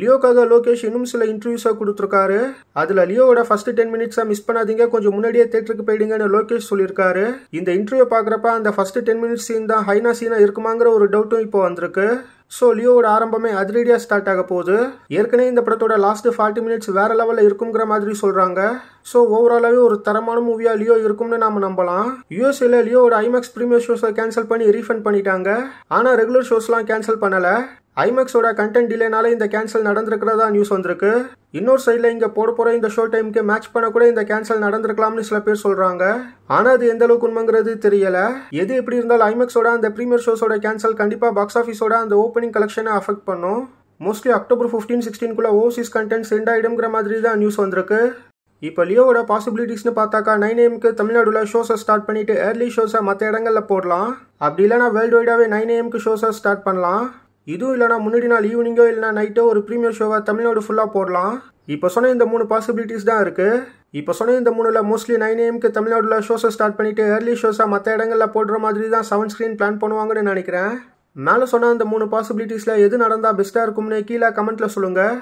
லியோக்காக லோகேஷ் இன்னும் சில இன்டர்வியூஸாக கொடுத்துருக்காரு அதில் லியோவோட ஃபர்ஸ்ட் டென் மினிட்ஸாக மிஸ் பண்ணாதீங்க கொஞ்சம் முன்னாடியே தேட்டருக்கு போயிடுங்கன்னு லோகேஷ் சொல்லியிருக்காரு இந்த இன்டர்வியூ பார்க்குறப்ப அந்த ஃபர்ஸ்ட் டென் மினிட்ஸ் சீன் தான் ஹைனா சீனா இருக்குமாங்கிற ஒரு டவுட்டும் இப்போ வந்திருக்கு ஸோ லியோவோட ஆரம்பமே அதிரடியாக ஸ்டார்ட் ஆக போகுது ஏற்கனவே இந்த படத்தோட லாஸ்ட் ஃபார்ட்டி மினிட்ஸ் வேற லெவலில் இருக்குங்கிற மாதிரி சொல்கிறாங்க ஸோ ஓவராலாகவே ஒரு தரமான மூவியாக லியோ இருக்கும்னு நாம நம்பலாம் யூஎஸ்ஏல லியோவோட ஐமேக்ஸ் ப்ரீமியர் ஷோஸை கேன்சல் பண்ணி ரீஃபண்ட் பண்ணிட்டாங்க ஆனால் ரெகுலர் ஷோஸ்லாம் கேன்சல் பண்ணலை ஐமேக்ஸோட கண்டென்ட் டிலேனால இந்த கேன்சல் நடந்திருக்கிறதா நியூஸ் வந்திருக்கு இன்னொரு சைடில் இங்கே போட போகிற இந்த ஷோ டைமுக்கு மேட்ச் பண்ண கூட இந்த கேன்சல் நடந்திருக்கலாம்னு சில பேர் சொல்கிறாங்க ஆனால் அது எந்த அளவுக்கு உண்மைங்கிறது தெரியல எது எப்படி இருந்தாலும் ஐமேக்ஸோட அந்த ப்ரீமியர் ஷோஸோட கேன்சல் கண்டிப்பாக பாக்ஸ் ஆஃபீஸோட அந்த ஓப்பனிங் கலெக்ஷனை அஃபெக்ட் பண்ணும் மோஸ்ட்லி அக்டோபர் ஃபிஃப்டீன் சிக்ஸ்டீன்குள்ளே ஓவர்சீஸ் கண்டென்ட் சென்ட் ஆகிடுங்கிற மாதிரி தான் நியூஸ் வந்திருக்கு இப்போ லியோவோட பாசிபிலிட்டிஸ்னு பார்த்தாக்கா நைன் ஏஎம்க்கு தமிழ்நாடுல ஷோஸை ஸ்டார்ட் பண்ணிட்டு ஏர்லி ஷோஸை மற்ற இடங்களில் போடலாம் அப்படி இல்லைனா வேர்ல்டு வைடாகவே நைன் ஏஎம்க்கு ஷோஸை ஸ்டார்ட் பண்ணலாம் இதுவும் இல்லைனா முன்னாடி நாள் ஈவினிங்கோ இல்லைனா நைட்டோ ஒரு ப்ரீமியர் ஷோவாக தமிழ்நாடு ஃபுல்லாக போடலாம் இப்போ சொன்ன இந்த மூணு பாசிபிலிட்டிஸ் தான் இருக்குது இப்போ சொன்ன இந்த மூணுல மோஸ்ட்லி நைன் ஏஎம்க்கு தமிழ்நாடுல ஷோஸை ஸ்டார்ட் பண்ணிவிட்டு ஏர்லி ஷோஸாக மற்ற இடங்களில் போடுற மாதிரி தான் செவன் ஸ்க்ரீன் பிளான் பண்ணுவாங்கன்னு நினைக்கிறேன் மேலே சொன்ன இந்த மூணு பாசிபிலிட்டிஸில் எது நடந்தால் பெஸ்ட்டாக இருக்கும்னு கீழே கமெண்ட்டில் சொல்லுங்கள்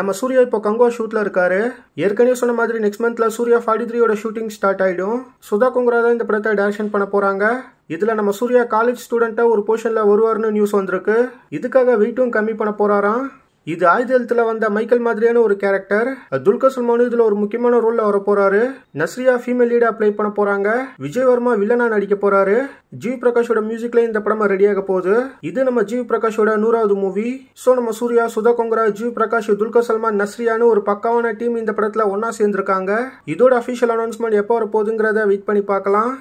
நம்ம சூர்யா இப்போ கங்கோ ஷூட்டில் இருக்காரு ஏற்கனவே சொன்ன மாதிரி நெக்ஸ்ட் மந்தில் சூர்யா ஃபார்ட்டி த்ரீயோட ஷூட்டிங் ஸ்டார்ட் ஆகிடும் சுதா குங்குரா தான் இந்த படத்தை டேரக்ஷன் பண்ண போகிறாங்க இதில் நம்ம சூர்யா காலேஜ் ஸ்டூடெண்ட்டாக ஒரு போர்ஷன்ல வருவார்னு நியூஸ் வந்திருக்கு இதுக்காக வெயிட்டும் கம்மி பண்ண போகிறாராம் இது ஆயுதத்துல வந்த மைக்கேல் மாதிரியான ஒரு கேரக்டர் துல்கர் சல்மானு இதில் ஒரு முக்கியமான ரோல்ல வர போறாரு நஸ்ரியா ஃபீமேல் லீடாக ப்ளே பண்ண போகிறாங்க விஜய் வர்மா வில்லனா நடிக்க போறாரு ஜிவி பிரகாஷோட மியூசிக்ல இந்த படம் ரெடியாக போகுது இது நம்ம ஜி பிரகாஷோட நூறாவது மூவி ஸோ நம்ம சூர்யா சுதா கொங்கரா ஜி பிரகாஷ் துல்கர் சல்மான் நஸ்ரியான்னு ஒரு பக்காவான டீம் இந்த படத்தில் ஒன்னா சேர்ந்துருக்காங்க இதோட அபிஷியல் அனௌன்ஸ்மெண்ட் எப்போ வர போதுங்கிறத வெயிட் பண்ணி பார்க்கலாம்